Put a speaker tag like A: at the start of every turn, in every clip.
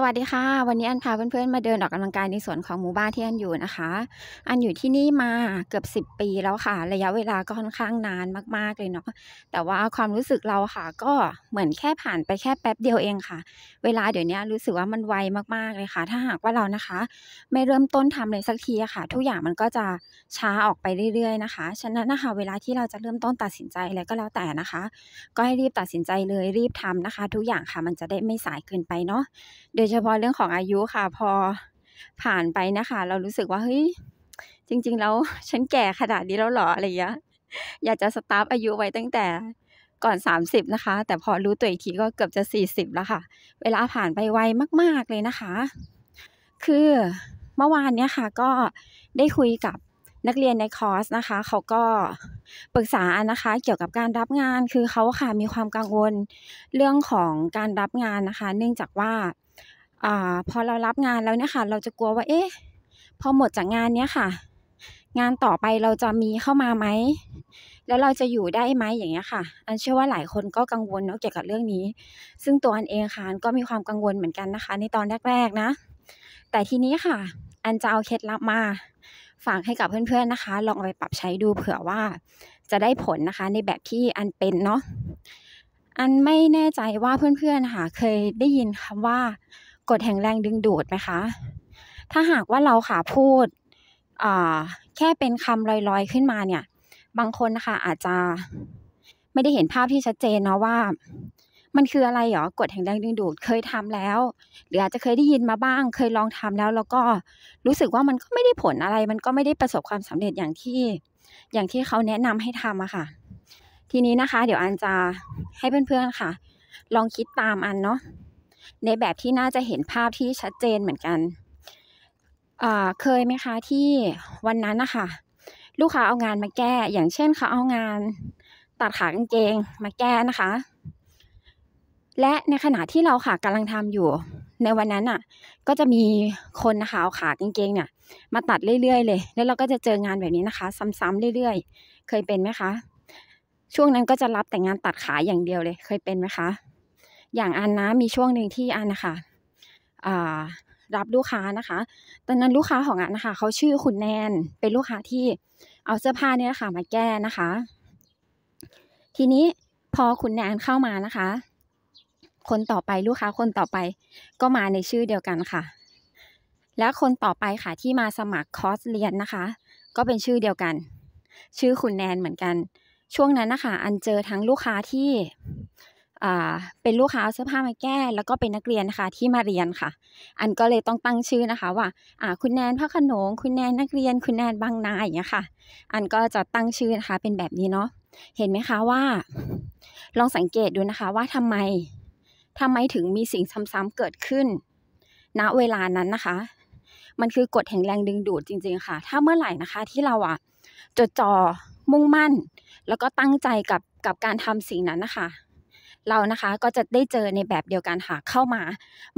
A: สวัสดีค่ะวันนี้อันพาเพื่อนๆมาเดินออกกำลังกายในสวนของหมู่บ้านที่อันอยู่นะคะอันอยู่ที่นี่มาเกือบสิบปีแล้วค่ะ ระยะเวลาก็ค่อนข้างนานมากๆเลยเนาะแต่ว่าความรู้สึกเราค่ะ ก็เหมือนแค่ผ่านไปแค่แป๊บเดียวเองค่ะ เวลาเดี๋ยวนี้รู้สึกว่ามันไวมากๆเลยค่ะ ถ้าหากว่าเรานะคะไม่เริ่มต้นทำเลยสักทีค่ะ ทุกอย่างมันก็จะช้าออกไปเรื่อยๆ นะคะฉะนั้นนะคะ เวลาที่เราจะเริ่มต้นตัดสินใจอะไรก็แล้วแต่นะคะ ก็ให้รีบตัดสินใจเลยรีบทำนะคะ ทุกอย่างค่ะมันจะได้ไม่สายเกินไปเนาะโดยยเฉพาะเรื่องของอายุค่ะ พอผ่านไปนะคะ เรารู้สึกว่าเฮ้ยจริง ๆ แล้วฉันแก่ขนาดนี้แล้วหรออะไรเงี้ยอยากจะสตาร์ทอายุไว้ตั้งแต่ก่อนสสามิบนะคะ แต่พอรู้ตัวอีกทีก็เกือบจะสสี่ิบแล้วค่ะ เวลาผ่านไปไวมากๆเลยนะคะ คือเมื่อวานเนี้ยค่ะ ก็ได้คุยกับนักเรียนในคอร์สนะคะ เขาก็ปรึกษานะคะ เกี่ยวกับการรับงานคือเขาค่ะมีความกังวลเรื่องของการรับงานนะคะ เนื่องจากว่าอพอเรารับงานแล้วเนี่ยค่ะ เราจะกลัวว่า เอ๊ะพอหมดจากงานเนี้ยค่ะ งานต่อไปเราจะมีเข้ามาไหมแล้วเราจะอยู่ได้ไหมอย่างเงี้ยค่ะ อันเชื่อว่าหลายคนก็กังวลเนาะเกี่ยวกับเรื่องนี้ ซึ่งตัวอันเองค่ะก็มีความกังวลเหมือนกันนะคะ ในตอนแรกๆนะ แต่ทีนี้ค่ะ อันจะเอาเคล็ดลับมาฝากให้กับเพื่อนๆนะคะ ลองเอาไปปรับใช้ดูเผื่อว่าจะได้ผลนะคะ ในแบบที่อันเป็นเนาะอันไม่แน่ใจว่าเพื่อนๆค่ะเคยได้ยินคำว่ากฎแห่งแรงดึงดูดไหมคะ ถ้าหากว่าเราค่ะพูด แค่เป็นคำลอยๆขึ้นมาเนี่ย บางคนนะคะ อาจจะไม่ได้เห็นภาพที่ชัดเจนเนาะว่า มันคืออะไรหรอกฎแห่งแรงดึงดูด เคยทำแล้ว หรืออาจจะเคยได้ยินมาบ้าง เคยลองทำแล้ว แล้วก็รู้สึกว่ามันก็ไม่ได้ผลอะไร มันก็ไม่ได้ประสบความสำเร็จอย่างที่ อย่างที่เขาแนะนำให้ทำอะค่ะ ทีนี้นะคะ เดี๋ยวอันจะให้เพื่อนๆค่ะ ลองคิดตามอันเนาะในแบบที่น่าจะเห็นภาพที่ชัดเจนเหมือนกันเคยไหมคะที่วันนั้นนะคะลูกค้าเอางานมาแก้อย่างเช่นเขาเอางานตัดขากางเกงมาแก้นะคะ และในขณะที่เราค่ะกำลังทำอยู่ ในวันนั้นอ่ะ ก็จะมีคนนะคะเอาขากางเกงเนี่ยมาตัดเรื่อยๆเลย แล้วเราก็จะเจองานแบบนี้นะคะซ้ำๆเรื่อยๆ เคยเป็นไหมคะ ช่วงนั้นก็จะรับแต่งานตัดขาอย่างเดียวเลยเคยเป็นไหมคะอย่างอันนะมีช่วงหนึ่งที่อันนะคะรับลูกค้านะคะ ตอนนั้นลูกค้าของอันนะคะเขาชื่อคุณแนนเป็นลูกค้าที่เอาเสื้อผ้าเนี่ยนะคะมาแก้นะคะ ทีนี้พอคุณแนนเข้ามานะคะ คนต่อไปลูกค้าคนต่อไปก็มาในชื่อเดียวกันค่ะ และคนต่อไปค่ะที่มาสมัครคอร์สเรียนนะคะ ก็เป็นชื่อเดียวกัน ชื่อคุณแนนเหมือนกัน ช่วงนั้นนะคะอันเจอทั้งลูกค้าที่เป็นลูกค้าเสื้อผ้ามาแก้ แล้วก็เป็นนักเรียนนะคะ ที่มาเรียนค่ะ อันก็เลยต้องตั้งชื่อนะคะ ว่าคุณแนนพระขนงคุณแนนนักเรียนคุณแนนบางนาอย่างเงี้ยค่ะ อันก็จะตั้งชื่อนะคะ เป็นแบบนี้เนาะเห็นไหมคะว่า ลองสังเกตดูนะคะ ว่าทำไม ทำไมถึงมีสิ่งซ้ำๆเกิดขึ้น ณเวลานั้นนะคะ มันคือกฎแห่งแรงดึงดูดจริง ๆค่ะ ถ้าเมื่อไหร่นะคะ ที่เราอะจดจ่อมุ่งมั่น แล้วก็ตั้งใจกับกับการทำสิ่งนั้นนะคะเรานะคะก็จะได้เจอในแบบเดียวกันค่ะเข้ามา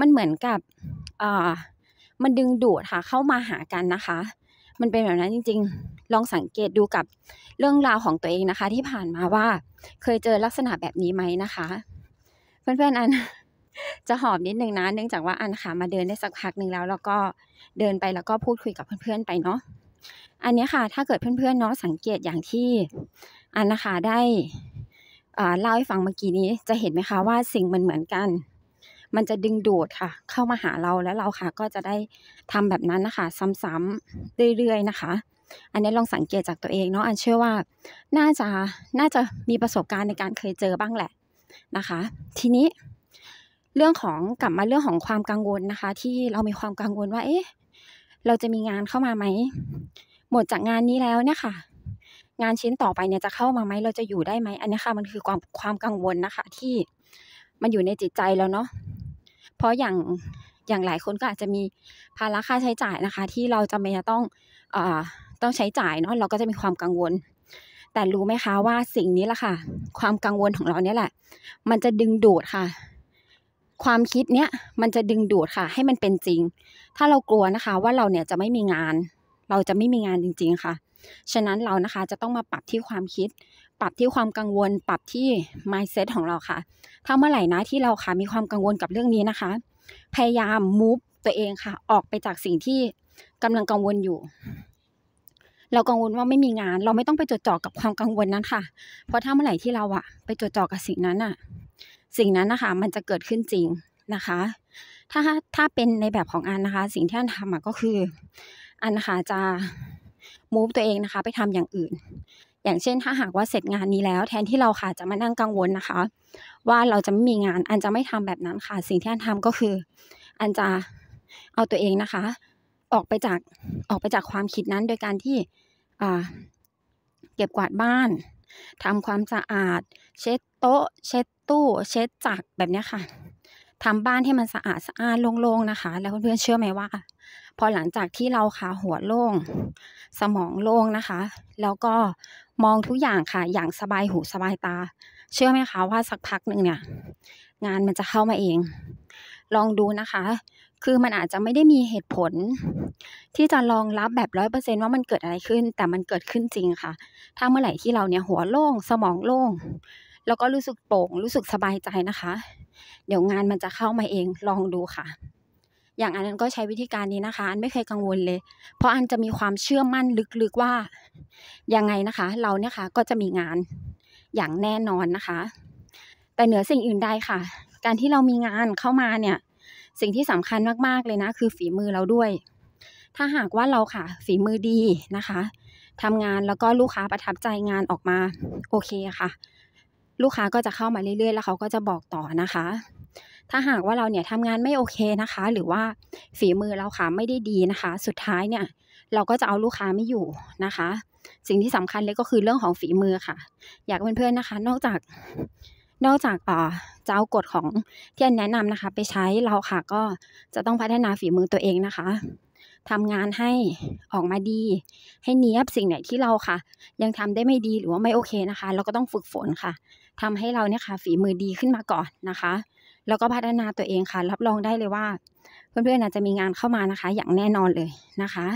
A: มันเหมือนกับมันดึงดูดค่ะเข้ามาหากันนะคะ มันเป็นแบบนั้นจริงๆ ลองสังเกตดูกับเรื่องราวของตัวเองนะคะ ที่ผ่านมาว่าเคยเจอลักษณะแบบนี้ไหมนะคะ เพื่อนๆอัน จะหอบนิดนึงนะเนื่องจากว่าอันค่ะมาเดินได้สักพักหนึ่งแล้ว แล้วก็เดินไปแล้วก็พูดคุยกับเพื่อนๆไปเนาะอันนี้ค่ะ ถ้าเกิดเพื่อนๆเนาะสังเกตอย่างที่อันนะคะได้เล่าให้ฟังเมื่อกี้นี้จะเห็นไหมคะว่าสิ่งมันเหมือนกัน มันจะดึงดูดค่ะ เข้ามาหาเราแล้วเราค่ะ ก็จะได้ทำแบบนั้นนะคะ ซ้ำๆ เรื่อยๆนะคะ อันนี้ลองสังเกตจากตัวเองเนาะอันเชื่อว่า น่าจะน่าจะมีประสบการณ์ในการเคยเจอบ้างแหละนะคะ ทีนี้ เรื่องของกลับมาเรื่องของความกังวลนะคะ ที่เรามีความกังวลว่าเอ๊ะเราจะมีงานเข้ามาไหมหมดจากงานนี้แล้วเนี่ยค่ะงานชิ้นต่อไปเนี่ยจะเข้ามาไหม เราจะอยู่ได้ไหม อันนี้ค่ะ มันคือความความกังวลนะคะ ที่มันอยู่ในจิตใจแล้วเนาะ เพราะอย่างอย่างหลายคนก็อาจจะมีภาระค่าใช้จ่ายนะคะ ที่เราจะไม่จะต้องอต้องใช้จ่ายเนาะ เราก็จะมีความกังวล แต่รู้ไหมคะว่าสิ่งนี้แหละค่ะ ความกังวลของเราเนี่ยแหละ มันจะดึงดูดค่ะ ความคิดเนี้ยมันจะดึงดูดค่ะ ให้มันเป็นจริง ถ้าเรากลัวนะคะ ว่าเราเนี่ยจะไม่มีงาน เราจะไม่มีงานจริงๆค่ะฉะนั้นเรานะคะจะต้องมาปรับที่ความคิด ปรับที่ความกังวล ปรับที่ mindset ของเราค่ะ ถ้าเมื่อไหร่นะที่เราค่ะมีความกังวลกับเรื่องนี้นะคะ พยายาม move ตัวเองค่ะ ออกไปจากสิ่งที่กำลังกังวลอยู่ เรากังวลว่าไม่มีงาน เราไม่ต้องไปจดจ่อกับความกังวลนั้นค่ะ เพราะถ้าเมื่อไหร่ที่เราอะไปจดจ่อกับสิ่งนั้นอะสิ่งนั้นนะคะ มันจะเกิดขึ้นจริงนะคะ ถ้า ถ้าเป็นในแบบของอันนะคะ สิ่งที่อันทำอะก็คือ อันนะคะจะมูฟตัวเองนะคะ ไปทำอย่างอื่น อย่างเช่นถ้าหากว่าเสร็จงานนี้แล้ว แทนที่เราค่ะจะมานั่งกังวลนะคะ ว่าเราจะไม่มีงานอันจะไม่ทำแบบนั้นค่ะ สิ่งที่อันทำก็คือ อันจะเอาตัวเองนะคะ ออกไปจากออกไปจากความคิดนั้นโดยการที่เก็บกวาดบ้านทำความสะอาดเช็ดโต๊ะเช็ดตู้เช็ดจักแบบนี้ค่ะทำบ้านให้มันสะอาดสะอาดโล่งๆนะคะ แล้วเพื่อนเชื่อไหมว่าพอหลังจากที่เราค่ะหัวโล่ง สมองโล่งนะคะ แล้วก็มองทุกอย่างค่ะ อย่างสบายหูสบายตา เชื่อไหมคะว่าสักพักหนึ่งเนี่ย งานมันจะเข้ามาเอง ลองดูนะคะ คือมันอาจจะไม่ได้มีเหตุผล ที่จะลองรับแบบร้อยเปอร์เซนว่ามันเกิดอะไรขึ้น แต่มันเกิดขึ้นจริงค่ะ ถ้าเมื่อไหร่ที่เราเนี่ยหัวโล่ง สมองโล่ง แล้วก็รู้สึกโปร่ง รู้สึกสบายใจนะคะ เดี๋ยวงานมันจะเข้ามาเองลองดูค่ะอย่างอันนั้นก็ใช้วิธีการนี้นะคะ อันไม่เคยกังวลเลย เพราะอันจะมีความเชื่อมั่นลึกๆว่า ยังไงนะคะ เราเนี่ยค่ะก็จะมีงานอย่างแน่นอนนะคะ แต่เหนือสิ่งอื่นใดค่ะ การที่เรามีงานเข้ามาเนี่ย สิ่งที่สำคัญมากๆเลยนะคือฝีมือเราด้วย ถ้าหากว่าเราค่ะ ฝีมือดีนะคะทำงานแล้วก็ลูกค้าประทับใจงานออกมา โอเคค่ะ ลูกค้าก็จะเข้ามาเรื่อยๆ แล้วเขาก็จะบอกต่อนะคะถ้าหากว่าเราเนี่ยทำงานไม่โอเคนะคะ หรือว่าฝีมือเราค่ะไม่ได้ดีนะคะ สุดท้ายเนี่ย เราก็จะเอาลูกค้าไม่อยู่นะคะ สิ่งที่สำคัญเลยก็คือเรื่องของฝีมือค่ะ อยากเเพื่อนๆนะคะ นอกจาก นอกจากจะเอากฎของที่แนะนำนะคะ ไปใช้เราค่ะ ก็จะต้องพัฒนาฝีมือตัวเองนะคะ ทำงานให้ออกมาดี ให้เนี้ยบสิ่งไหนที่เราค่ะ ยังทำได้ไม่ดีหรือว่าไม่โอเคนะคะ เราก็ต้องฝึกฝนค่ะ ทำให้เราเนี่ยค่ะ ฝีมือดีขึ้นมาก่อนนะคะแล้วก็พัฒนาตัวเองค่ะ รับรองได้เลยว่า เพื่อนๆอาจจะมีงานเข้ามานะคะ อย่างแน่นอนเลยนะคะ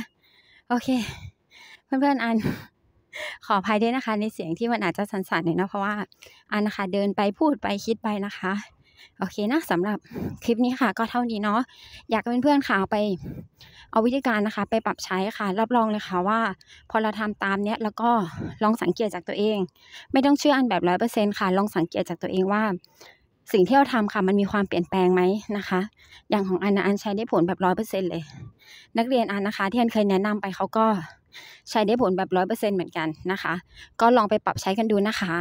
A: โอเค เพื่อนๆอัน ขออภัยด้วยนะคะ ในเสียงที่มันอาจจะสั่นๆหน่อยนะเพราะว่าอันนะคะ เดินไปพูดไปคิดไปนะคะโอเคนะสำหรับคลิปนี้ค่ะ ก็เท่านี้เนาะอยากให้เพื่อนๆค่ะไป เอาวิธีการนะคะ ไปปรับใช้ค่ะ รับรองเลยค่ะ ว่า พอเราทำตามเนี้ยแล้วก็ลองสังเกตจากตัวเอง ไม่ต้องเชื่ออันแบบร้อยเปอร์เซ็นค่ะ ลองสังเกตจากตัวเองว่าสิ่งที่เราทำค่ะมันมีความเปลี่ยนแปลงไหมนะคะ อย่างของอันนะอันใช้ได้ผลแบบร้อยเปอร์เซ็นเลย นักเรียนอันนะคะที่อันเคยแนะนำไปเขาก็ใช้ได้ผลแบบร้อยเปอร์เซ็นเหมือนกันนะคะ ก็ลองไปปรับใช้กันดูนะคะ